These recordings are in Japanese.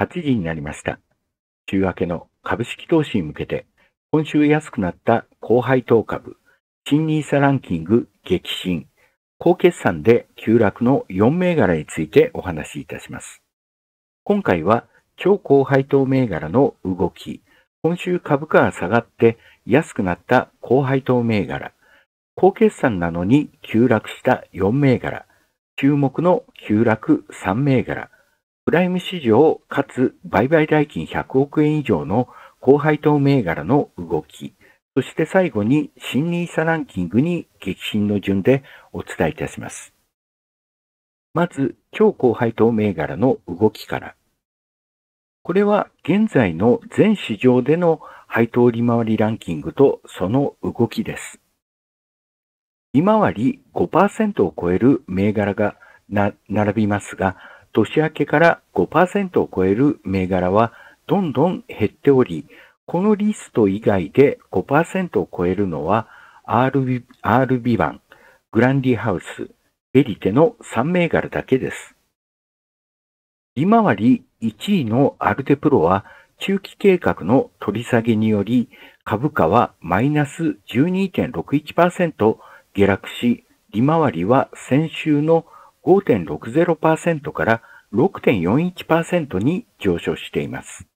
8時になりました。週明けの株式投資に向けて、今週安くなった後輩等株、新ニーサランキング激震、高決算で急落の4銘柄についてお話しいたします。今回は超高配当銘柄の動き、今週株価が下がって安くなった高配当銘柄、高決算なのに急落した4銘柄、注目の急落3銘柄、プライム市場かつ売買代金100億円以上の高配当銘柄の動き、そして最後に新ニーサランキングに激震の順でお伝えいたします。まず、超高配当銘柄の動きから。これは現在の全市場での配当利回りランキングとその動きです。利回り5%を超える銘柄が並びますが、年明けから5%を超える銘柄はどんどん減っており、このリスト以外で5%を超えるのは RB、RB1、グランディハウス、エリテの3銘柄だけです。利回り1位のアルテプロは中期計画の取り下げにより株価はマイナス12.61%下落し、利回りは先週の5.60%から6.41%に上昇しています。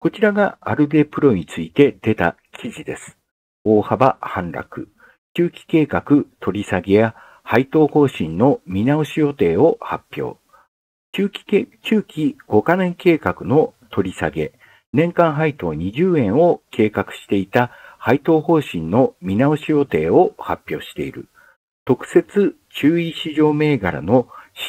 こちらがアルデプロについて出た記事です。大幅反落、中期計画取り下げや配当方針の見直し予定を発表。中期中期5カ年計画の取り下げ、年間配当20円を計画していた配当方針の見直し予定を発表している。特設注意市場銘柄の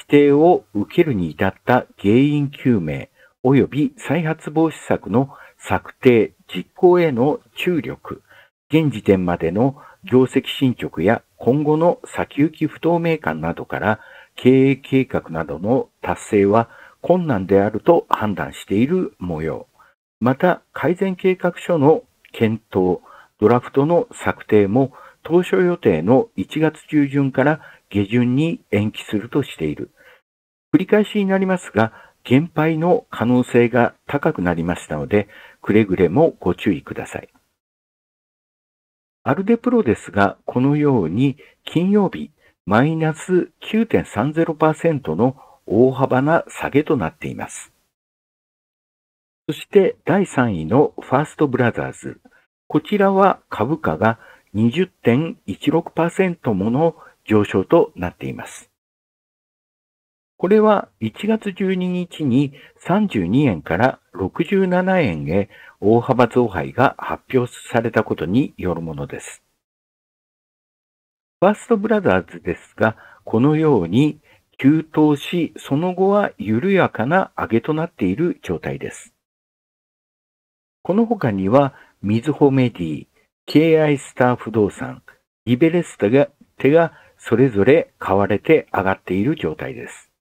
指定を受けるに至った原因究明及び再発防止策の策定、実行への注力、現時点までの業績進捗や今後の先行き不透明感などから経営計画などの達成は困難であると判断している模様。また、改善計画書の検討、ドラフトの策定も当初予定の1月中旬から下旬に延期するとしている。繰り返しになりますが、減廃の可能性が高くなりましたので、くれぐれもご注意ください。アルデプロですが、このように金曜日、マイナス9.30%の大幅な下げとなっています。そして第3位のファーストブラザーズ。こちらは株価が20.16%もの上昇となっています。これは1月12日に32円から67円へ大幅増配が発表されたことによるものです。ファーストブラザーズですが、このように急騰し、その後は緩やかな上げとなっている状態です。この他には、みずほメディ、KI スター不動産、リベレスタが手がそれぞれ買われて上がっている状態です。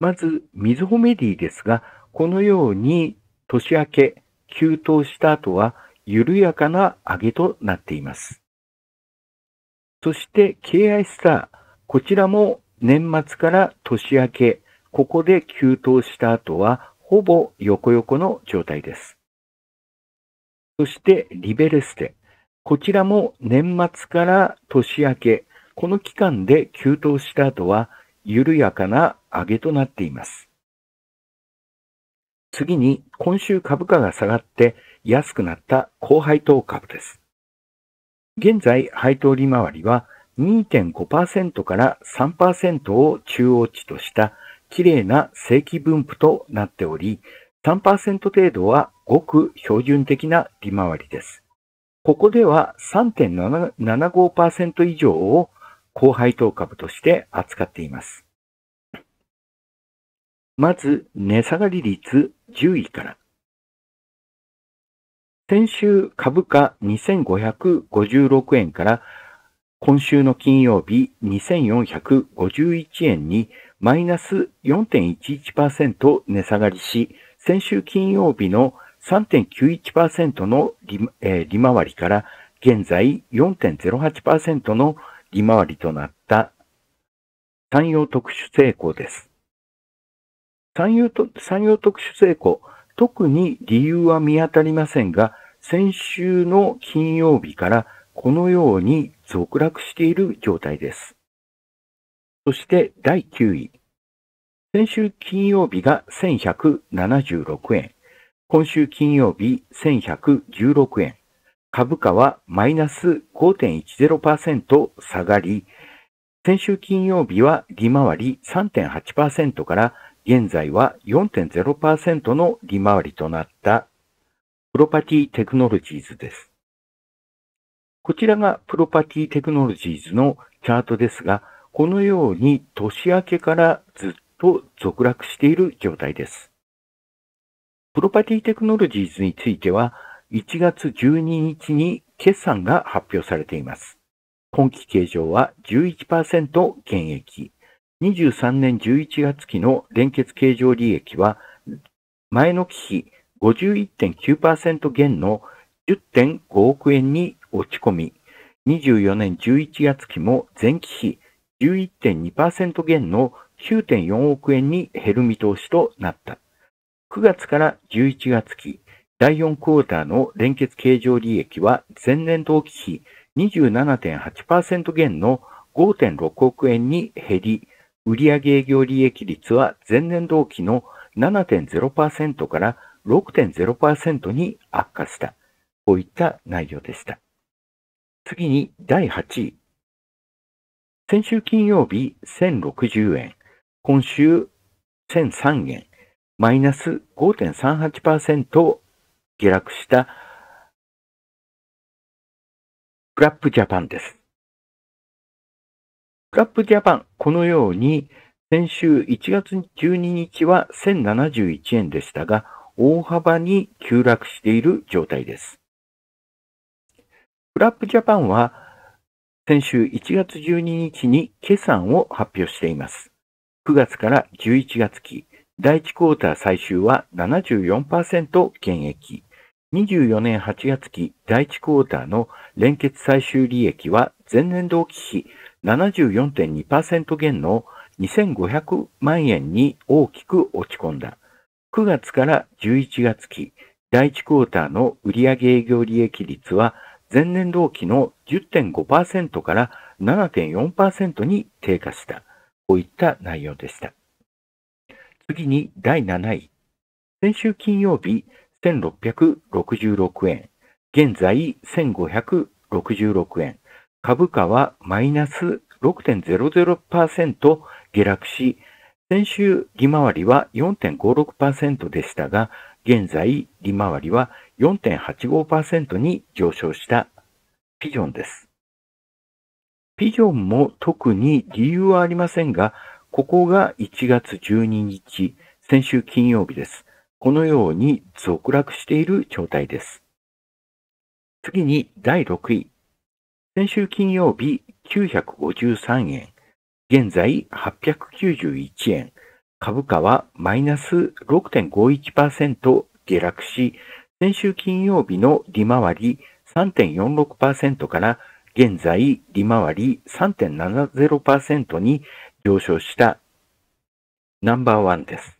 まず、みずほメディですが、このように年明け、急騰した後は緩やかな上げとなっています。そして、KI スター、こちらも年末から年明け、ここで急騰した後は、ほぼ横横の状態です。そしてリベレステ。こちらも年末から年明け、この期間で急騰した後は緩やかな上げとなっています。次に今週株価が下がって安くなった高配当株です。現在配当利回りは2.5%から3%を中央値とした綺麗な正規分布となっており、3%程度はごく標準的な利回りです。ここでは3.75%以上を高配当株として扱っています。まず、値下がり率10位から。先週株価2556円から今週の金曜日2451円にマイナス4.11%値下がりし、先週金曜日の3.91%の利,、えー、利回りから現在4.08%の利回りとなった産業特殊成功です。産業と産業特殊成功、特に理由は見当たりませんが、先週の金曜日からこのように続落している状態です。そして第9位。先週金曜日が1176円。今週金曜日1116円。株価はマイナス5.10%下がり、先週金曜日は利回り3.8%から現在は4.0%の利回りとなったプロパティテクノロジーズです。こちらがプロパティテクノロジーズのチャートですが、このように年明けからずっと続落している状態です。プロパティテクノロジーズについては、1月12日に決算が発表されています。今期計上は11%減益。23年11月期の連結計上利益は、前の期比51.9%減の10.5億円に落ち込み、24年11月期も前期比11.2%減の9.4億円に減る見通しとなった。9月から11月期、第4クォーターの連結経常利益は前年同期比27.8%減の5.6億円に減り、売上営業利益率は前年同期の7.0%から6.0%に悪化した。こういった内容でした。次に第8位。先週金曜日1060円、今週1003円、マイナス5.38%下落したフラップジャパンです。フラップジャパン、このように先週1月12日は1071円でしたが、大幅に急落している状態です。フラップジャパンは先週1月12日に決算を発表しています。9月から11月期、第1クォーター最終は74%減益。24年8月期第1クォーターの連結最終利益は前年同期比74.2%減の2500万円に大きく落ち込んだ。9月から11月期第1クォーターの売上営業利益率は前年同期の10.5%から7.4%に低下した。こういった内容でした。次に第7位。先週金曜日、1666円。現在、1566円。株価はマイナス6.00%下落し、先週利回りは4.56%でしたが、現在利回りは4.85%に上昇したピジョンです。ピジョンも特に理由はありませんが、ここが1月12日、先週金曜日です。このように続落している状態です。次に第6位。先週金曜日953円。現在891円。株価はマイナス6.51%下落し、先週金曜日の利回り3.46%から現在利回り3.70%に上昇したナンバーワンです。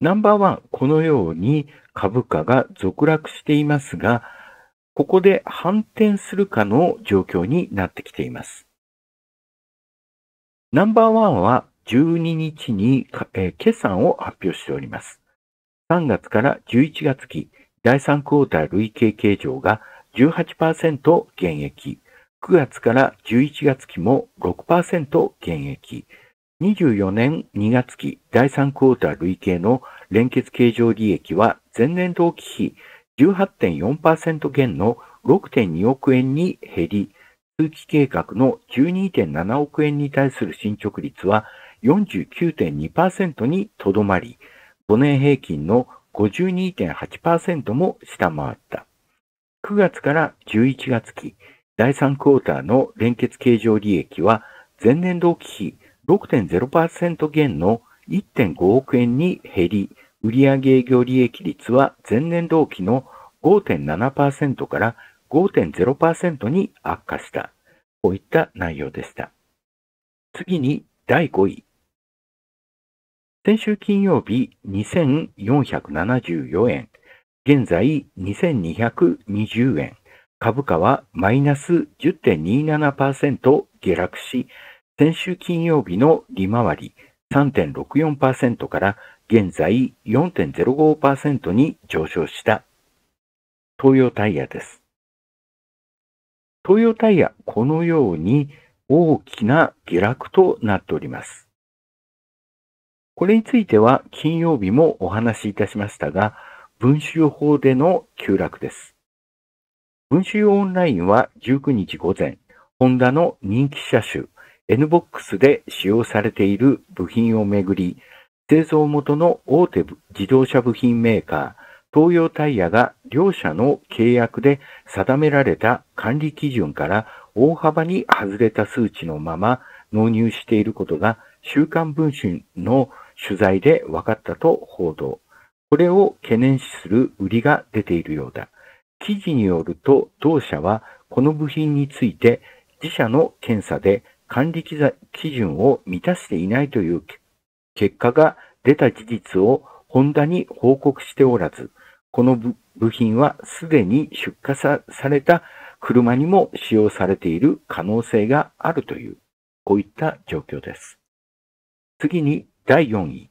ナンバーワン、このように株価が続落していますが、ここで反転するかの状況になってきています。ナンバーワンは12日に、えー、決算を発表しております。3月から11月期、第3クォーター累計計上が18%減益、9月から11月期も6%減益。24年2月期第3クォーター累計の連結形状利益は前年同期比18.4%減の6.2億円に減り、通期計画の12.7億円に対する進捗率は49.2%にとどまり、5年平均の52.8%も下回った。9月から11月期、第3クォーターの連結計上利益は前年同期比6.0%減の1.5億円に減り、売上営業利益率は前年同期の5.7%から5.0%に悪化した。こういった内容でした。次に第5位。先週金曜日2474円。現在2220円。株価はマイナス10.27%下落し、先週金曜日の利回り3.64%から現在4.05%に上昇した東洋タイヤです。東洋タイヤ、このように大きな下落となっております。これについては金曜日もお話しいたしましたが、文集法での急落です。文集オンラインは19日午前、ホンダの人気車種 NBOX で使用されている部品をめぐり、製造元の大手自動車部品メーカー、東洋タイヤが両社の契約で定められた管理基準から大幅に外れた数値のまま納入していることが週刊文春の取材で分かったと報道。これを懸念視する売りが出ているようだ。記事によると、同社はこの部品について自社の検査で管理基準を満たしていないという結果が出た事実をホンダに報告しておらず、この部品はすでに出荷された車にも使用されている可能性があるという、こういった状況です。次に第4位。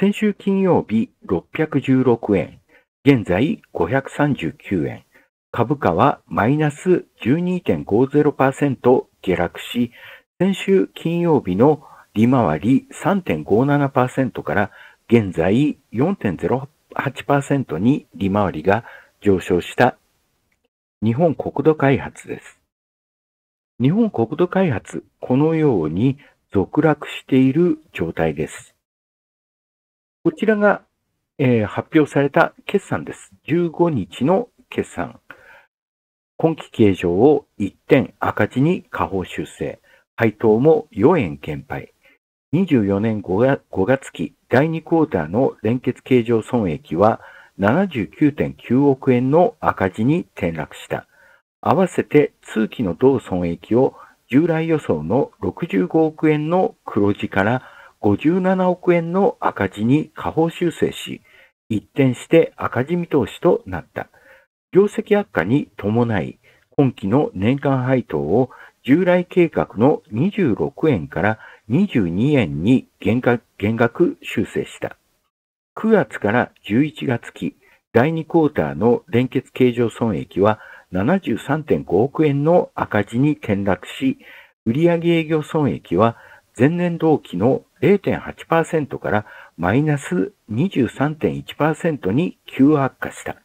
先週金曜日616円、現在539円。株価はマイナス12.50%下落し、先週金曜日の利回り3.57%から現在4.08%に利回りが上昇した日本国土開発です。日本国土開発、このように続落している状態です。こちらがえー、発表された決算です。15日の決算。今期計上を1点赤字に下方修正。配当も4円減配。24年 5, 月期第2クォーターの連結計上損益は79.9億円の赤字に転落した。合わせて通期の同損益を従来予想の65億円の黒字から57億円の赤字に下方修正し、一転して赤字見通しとなった。業績悪化に伴い、今期の年間配当を従来計画の26円から22円に減額修正した。9月から11月期、第2クォーターの連結計上損益は73.5億円の赤字に転落し、売上営業損益は前年同期の0.8%からマイナス23.1%に急悪化した。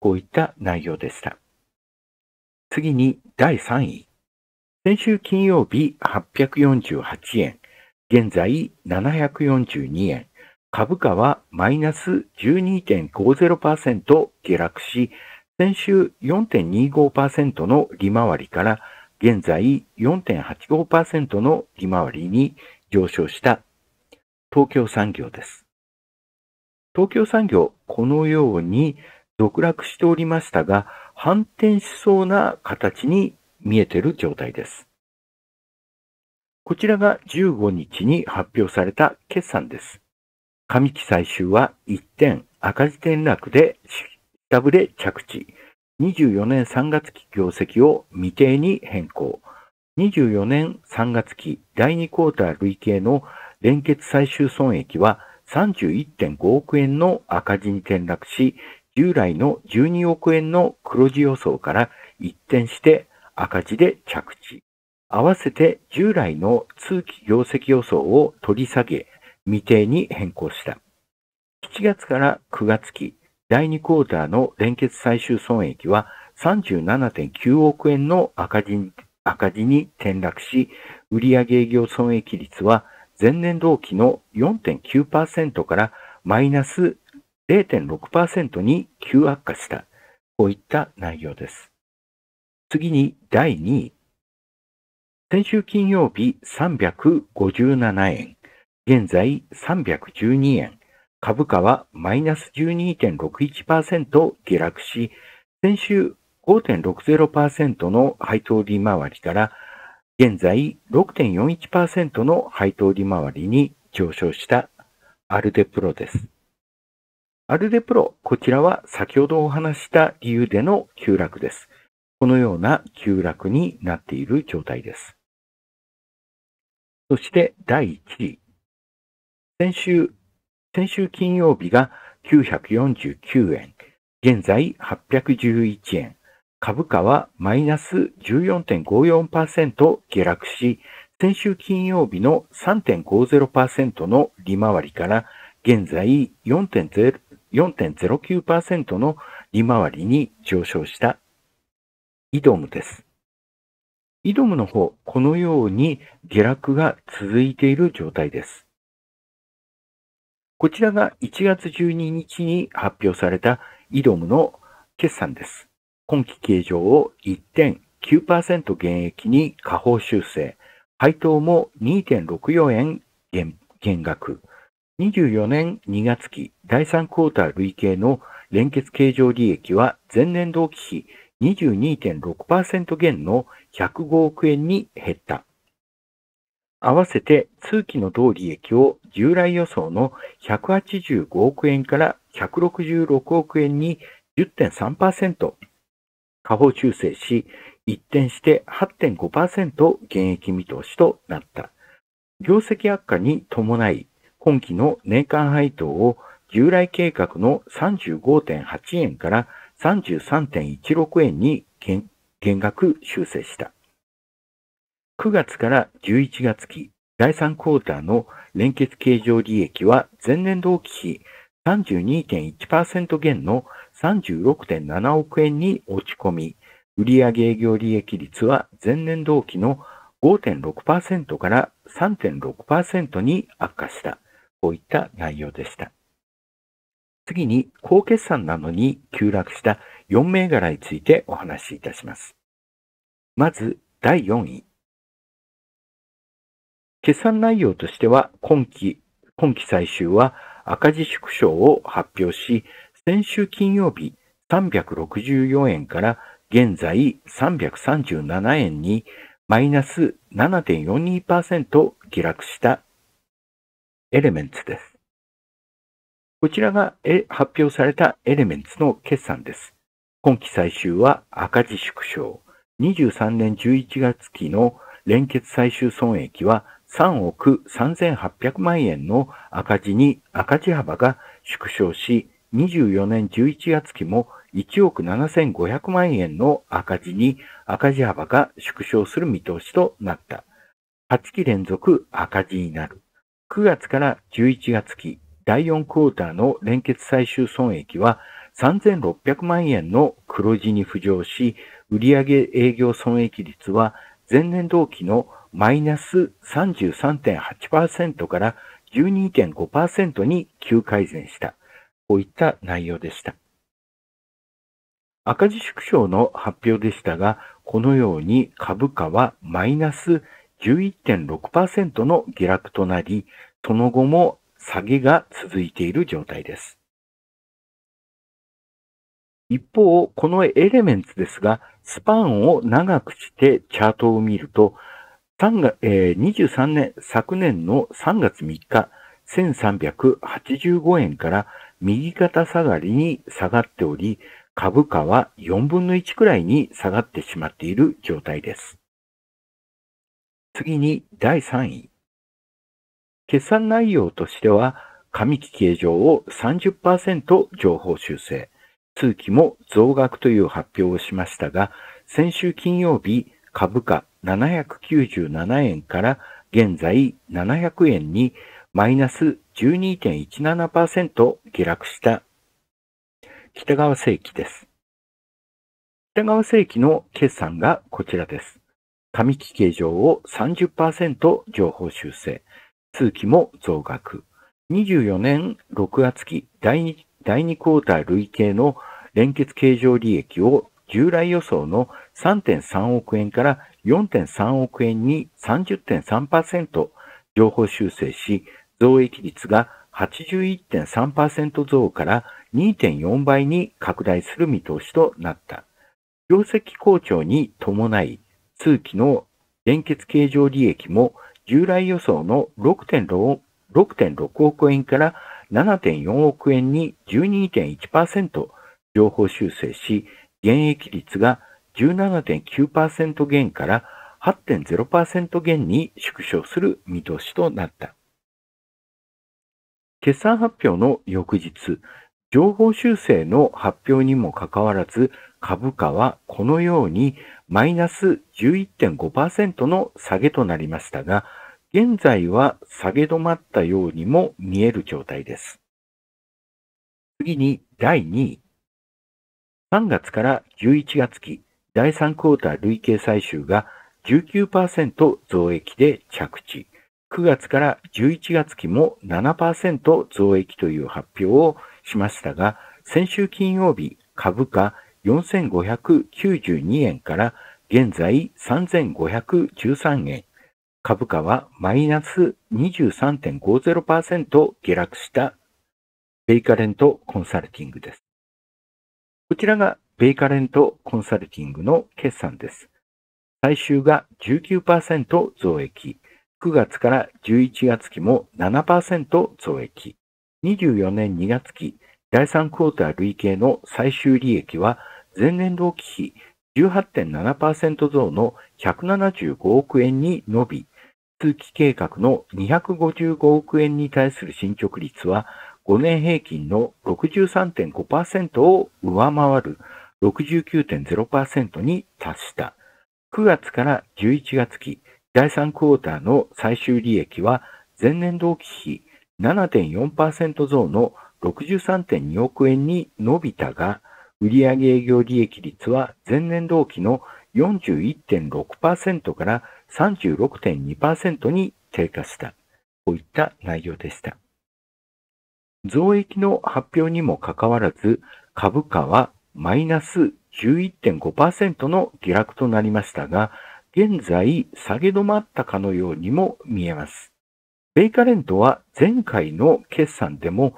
こういった内容でした。次に第3位。先週金曜日848円、現在742円。株価はマイナス12.50%下落し、先週4.25%の利回りから現在4.85%の利回りに上昇した東京産業です。東京産業、このように続落しておりましたが、反転しそうな形に見えている状態です。こちらが15日に発表された決算です。上期最終は1点赤字転落で下振れ着地。24年3月期業績を未定に変更。24年3月期第2クォーター累計の連結最終損益は31.5億円の赤字に転落し、従来の12億円の黒字予想から一転して赤字で着地。合わせて従来の通期業績予想を取り下げ、未定に変更した。7月から9月期、第2クォーターの連結最終損益は37.9億円の赤字に赤字に転落し、売上営業損益率は前年同期の4.9%からマイナス0.6%に急悪化した。こういった内容です。次に第2位。先週金曜日357円、現在312円。株価はマイナス12.61%下落し、先週5.60%の配当利回りから現在6.41%の配当利回りに上昇したアルデプロです。アルデプロ、こちらは先ほどお話した理由での急落です。このような急落になっている状態です。そして第1位。先週先週金曜日が949円、現在811円、株価はマイナス14.54%下落し、先週金曜日の3.50%の利回りから現在4.09%の利回りに上昇したイドムです。イドムの方、このように下落が続いている状態です。こちらが1月12日に発表されたイドムの決算です。今期計上を1.9%減益に下方修正、配当も2.64円減減額。24年2月期第3クォーター累計の連結計上利益は前年同期比22.6%減の105億円に減った。合わせて通期の同利益を従来予想の185億円から166億円に10.3%下方修正し、一転して8.5%減益見通しとなった。業績悪化に伴い、今期の年間配当を従来計画の35.8円から33.16円に減額修正した。9月から11月期第3クォーターの連結計上利益は前年同期比32.1%減の36.7億円に落ち込み、売上営業利益率は前年同期の5.6%から3.6%に悪化した。こういった内容でした。次に、高決算なのに急落した4銘柄についてお話しいたします。まず、第4位。決算内容としては、今期、今期最終は赤字縮小を発表し、先週金曜日364円から現在337円にマイナス7.42%下落したエレメンツです。こちらが発表されたエレメンツの決算です。今期最終は赤字縮小。23年11月期の連結最終損益は3億3800万円の赤字に赤字幅が縮小し、24年11月期も1億7500万円の赤字に赤字幅が縮小する見通しとなった。8期連続赤字になる。9月から11月期第4クォーターの連結最終損益は3600万円の黒字に浮上し、売上営業損益率は前年同期のマイナス33.8%から12.5%に急改善した。こういった内容でした。赤字縮小の発表でしたが、このように株価はマイナス11.6%の下落となり、その後も下げが続いている状態です。一方、このエレメンツですが、スパンを長くしてチャートを見ると、3月、えー、23年、昨年の3月3日、1385円から右肩下がりに下がっており、株価は4分の1くらいに下がってしまっている状態です。次に第3位。決算内容としては、紙機形状を30%情報修正、通期も増額という発表をしましたが、先週金曜日、株価797円から現在700円にマイナス12.17%下落した北川正規です。北川正規の決算がこちらです。上期計上を30%情報修正。通期も増額。24年6月期第 2, 第2クォーター累計の連結計上利益を従来予想の3.3億円から4.3億円に30.3%情報修正し、増益率が81.3%増から2.4倍に拡大する見通しとなった。業績好調に伴い、通期の連結形状利益も従来予想の6.6 6.6億円から7.4億円に12.1%情報修正し、現役率が17.9%減から8.0%減に縮小する見通しとなった。決算発表の翌日、情報修正の発表にもかかわらず、株価はこのようにマイナス11.5%の下げとなりましたが、現在は下げ止まったようにも見える状態です。次に第2位。3月から11月期第3クォーター累計採集が19%増益で着地。9月から11月期も7%増益という発表をしましたが、先週金曜日株価4592円から現在3513円。株価はマイナス23.50%下落したベイカレントコンサルティングです。こちらがベイカレントコンサルティングの決算です。最終が19%増益、9月から11月期も7%増益、24年2月期第3クォーター累計の最終利益は前年同期比18.7%増の175億円に伸び、通期計画の255億円に対する進捗率は5年平均の63.5%を上回る69.0%に達した。9月から11月期第3クォーターの最終利益は前年同期比7.4%増の63.2億円に伸びたが、売上営業利益率は前年同期の41.6%から36.2%に低下した。こういった内容でした。増益の発表にもかかわらず、株価はマイナス11.5%の下落となりましたが、現在下げ止まったかのようにも見えます。ベイカレントは前回の決算でも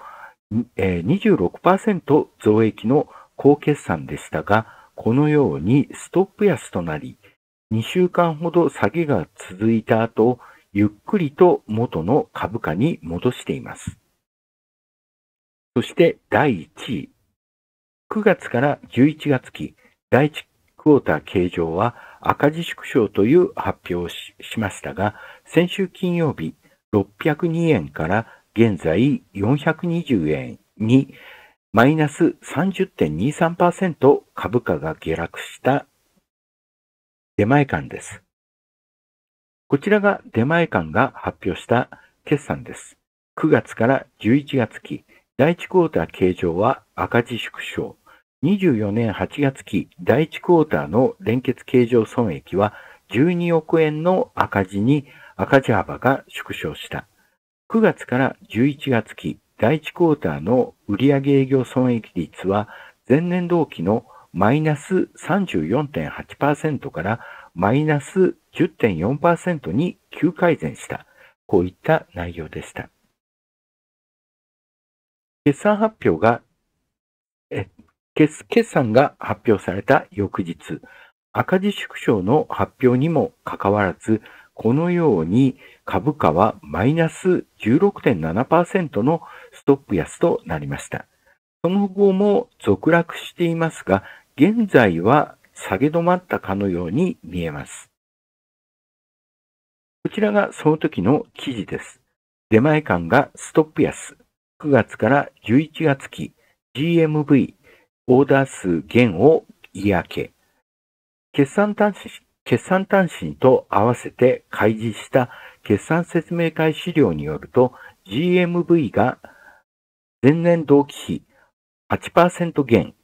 26%増益の高決算でしたが、このようにストップ安となり、2週間ほど下げが続いた後、ゆっくりと元の株価に戻しています。そして第1位。9月から11月期、第1クォーター形状は赤字縮小という発表をしましたが、先週金曜日、602円から現在420円にマイナス30.23%株価が下落した出前館です。こちらが出前館が発表した決算です。9月から11月期、第1クォーター計上は赤字縮小。24年8月期第1クォーターの連結計上損益は12億円の赤字に赤字幅が縮小した。9月から11月期第1クォーターの売上営業損益率は前年同期のマイナス34.8%からマイナス10.4%に急改善した。こういった内容でした。決算発表が、え決決算が発表された翌日、赤字縮小の発表にもかかわらず、このように株価はマイナス16.7%のストップ安となりました。その後も続落していますが、現在は下げ止まったかのように見えます。こちらがその時の記事です。出前館がストップ安。9月から11月期 GMV オーダー数減を嫌気。決算単身、決算と合わせて開示した決算説明会資料によると GMV が前年同期比8%減、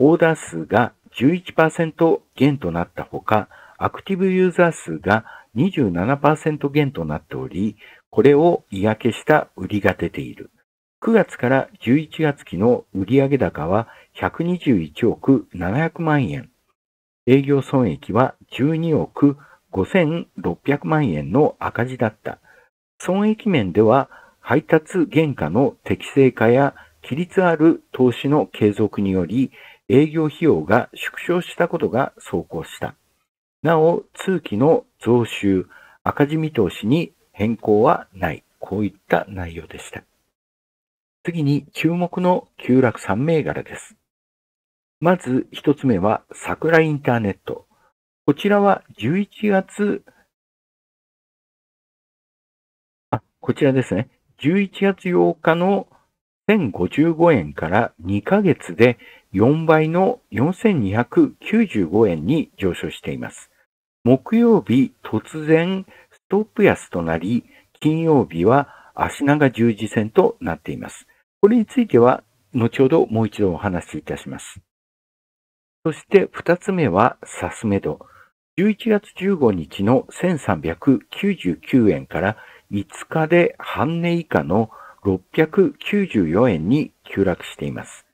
オーダー数が11%減となったほか、アクティブユーザー数が27%減となっており、これを嫌気した売りが出ている。9月から11月期の売上高は121億700万円、営業損益は12億5600万円の赤字だった。損益面では配達原価の適正化や規律ある投資の継続により営業費用が縮小したことが走行した。なお、通期の増収、赤字見通しに変更はない。こういった内容でした。次に注目の急落3銘柄です。まず1つ目は桜インターネット。こちらは11月、あ、こちらですね。11月8日の1055円から2ヶ月で4倍の4295円に上昇しています。木曜日突然ストップ安となり、金曜日は足長十字線となっています。これについては、後ほどもう一度お話しいたします。そして二つ目は、サスメド。11月15日の1399円から5日で半値以下の694円に急落しています。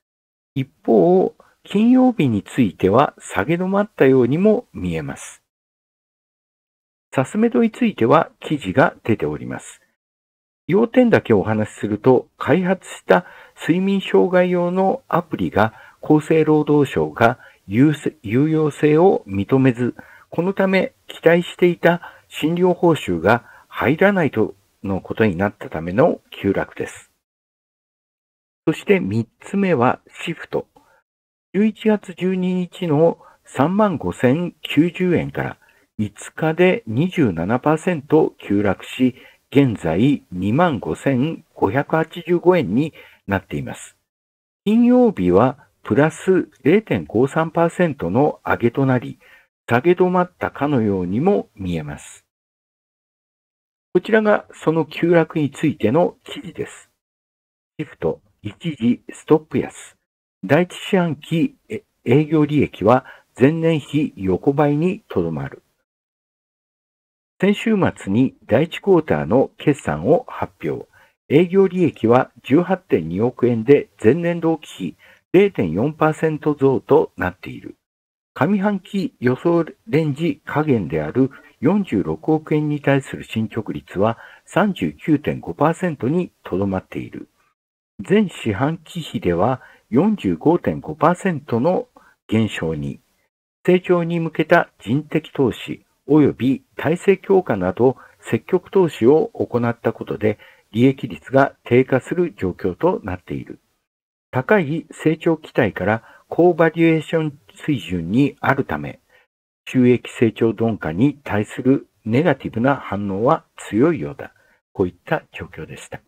一方、金曜日については下げ止まったようにも見えます。サスメドについては記事が出ております。要点だけお話しすると、開発した睡眠障害用のアプリが厚生労働省が有用性を認めず、このため期待していた診療報酬が入らないとのことになったための急落です。そして3つ目はシフト。11月12日の35,090円から5日で27%急落し、現在25,585円になっています。金曜日はプラス0.53%の上げとなり、下げ止まったかのようにも見えます。こちらがその急落についての記事です。シフト、一時ストップ安。第一四半期営業利益は前年比横ばいにとどまる。先週末に第1クォーターの決算を発表。営業利益は18.2億円で前年同期比0.4%増となっている。上半期予想レンジ下限である46億円に対する進捗率は39.5%にとどまっている。前四半期比では45.5%の減少に、成長に向けた人的投資、及び体制強化など積極投資を行ったことで利益率が低下する状況となっている。高い成長期待から高バリエーション水準にあるため、収益成長鈍化に対するネガティブな反応は強いようだ。こういった状況でした。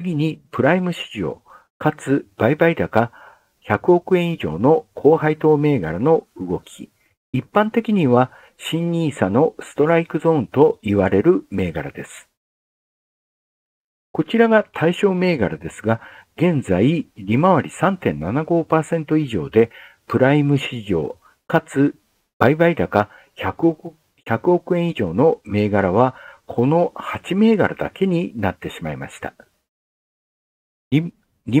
次にプライム市場、かつ売買高100億円以上の高配当銘柄の動き。一般的には新 nisa のストライクゾーンと言われる銘柄です。こちらが対象銘柄ですが、現在利回り3.75%以上でプライム市場かつ売買高100億 ,100 億円以上の銘柄はこの8銘柄だけになってしまいました。利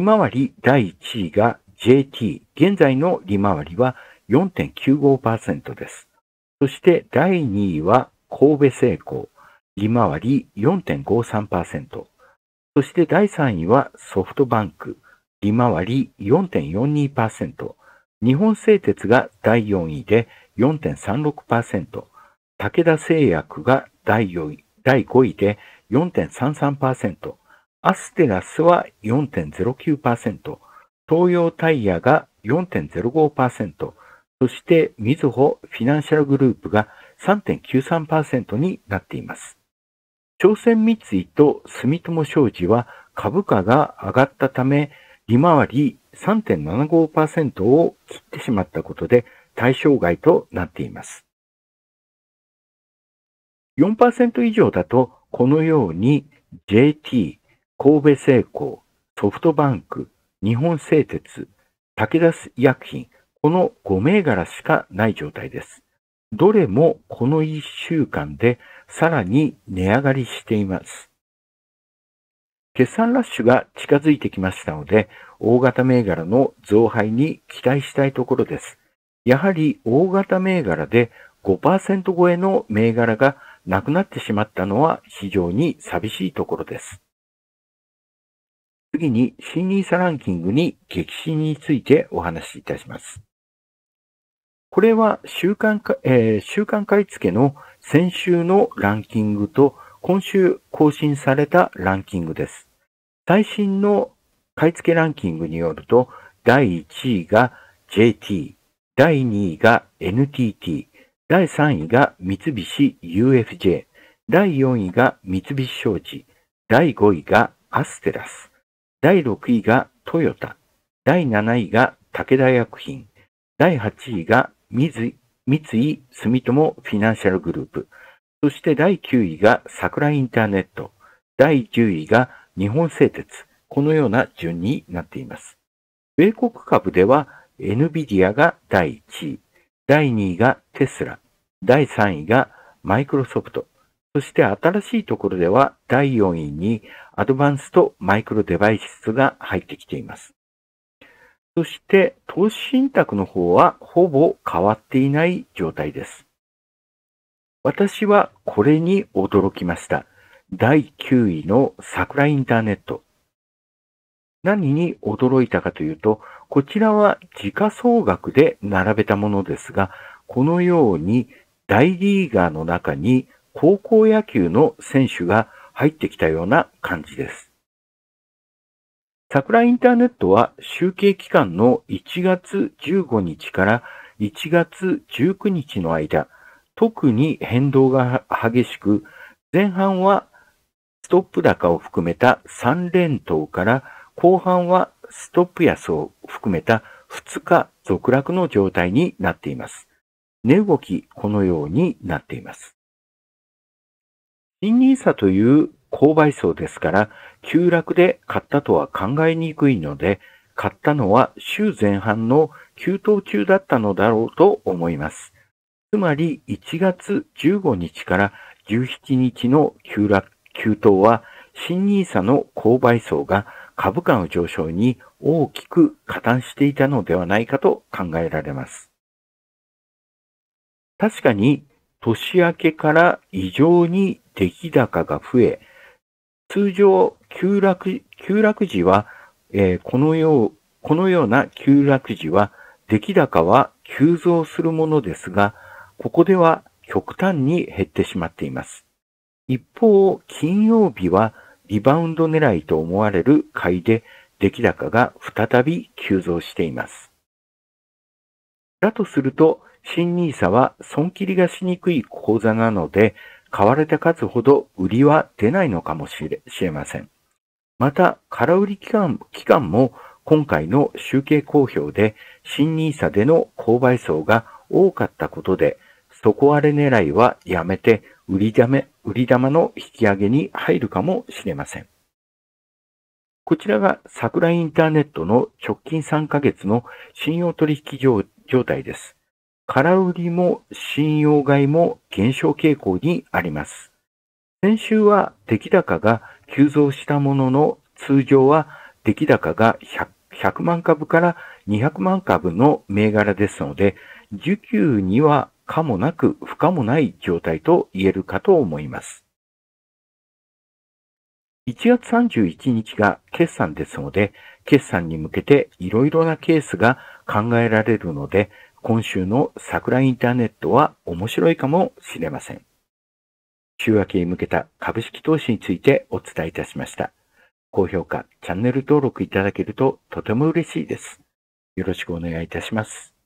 回り第1位が JT。現在の利回りは4.95%です。そして第2位は神戸製鋼、利回り4.53%。そして第3位はソフトバンク、利回り4.42%。日本製鉄が第4位で4.36%。武田製薬が第4位、第5位で4.33%。アステラスは4.09%。東洋タイヤが4.05%。そして、みずほフィナンシャルグループが3.93%になっています。朝鮮三井と住友商事は株価が上がったため、利回り3.75%を切ってしまったことで対象外となっています。4%以上だと、このように JT、神戸製鋼、ソフトバンク、日本製鉄、武田薬品、この5銘柄しかない状態です。どれもこの1週間でさらに値上がりしています。決算ラッシュが近づいてきましたので、大型銘柄の増配に期待したいところです。やはり大型銘柄で5%超えの銘柄がなくなってしまったのは非常に寂しいところです。次に新 nisa ランキングに激震についてお話しいたします。これは週刊か、えー、週買い付けの先週のランキングと今週更新されたランキングです。最新の買い付けランキングによると、第1位が JT、第2位が NTT、第3位が三菱 UFJ、第4位が三菱商事、第5位がアステラス、第6位がトヨタ、第7位が武田薬品、第8位が三井、住友フィナンシャルグループ。そして第9位が桜インターネット。第10位が日本製鉄。このような順になっています。米国株では NVIDIA が第1位。第2位がテスラ。第3位がマイクロソフト。そして新しいところでは第4位にアドバンスとマイクロデバイスが入ってきています。そして、投資信託の方はほぼ変わっていない状態です。私はこれに驚きました。第9位の桜インターネット。何に驚いたかというと、こちらは時価総額で並べたものですが、このように大リーガーの中に高校野球の選手が入ってきたような感じです。桜インターネットは集計期間の1月15日から1月19日の間、特に変動が激しく、前半はストップ高を含めた3連投から後半はストップ安を含めた2日続落の状態になっています。値動き、このようになっています。新 n i という購買層ですから、急落で買ったとは考えにくいので、買ったのは週前半の急騰中だったのだろうと思います。つまり1月15日から17日の急落、急騰は新ニーサの購買層が株価の上昇に大きく加担していたのではないかと考えられます。確かに年明けから異常に出来高が増え、通常、急落、急落時は、えー、このよう、このような急落時は、出来高は急増するものですが、ここでは極端に減ってしまっています。一方、金曜日はリバウンド狙いと思われる買いで、出来高が再び急増しています。だとすると、新 nisa は損切りがしにくい口座なので、買われて勝つほど売りは出ないのかもしれしれません。また、空売り期間期間も今回の集計公表で新ニーサでの購買層が多かったことで、底割れ狙いはやめて売りだめ、売り玉の引き上げに入るかもしれません。こちらが桜インターネットの直近3ヶ月の信用取引状態です。空売りも信用買いも減少傾向にあります。先週は出来高が急増したものの、通常は出来高が 100, 100万株から200万株の銘柄ですので、需給には可もなく不可もない状態と言えるかと思います。1月31日が決算ですので、決算に向けていろいろなケースが考えられるので、今週の桜インターネットは面白いかもしれません。週明けに向けた株式投資についてお伝えいたしました。高評価、チャンネル登録いただけるととても嬉しいです。よろしくお願いいたします。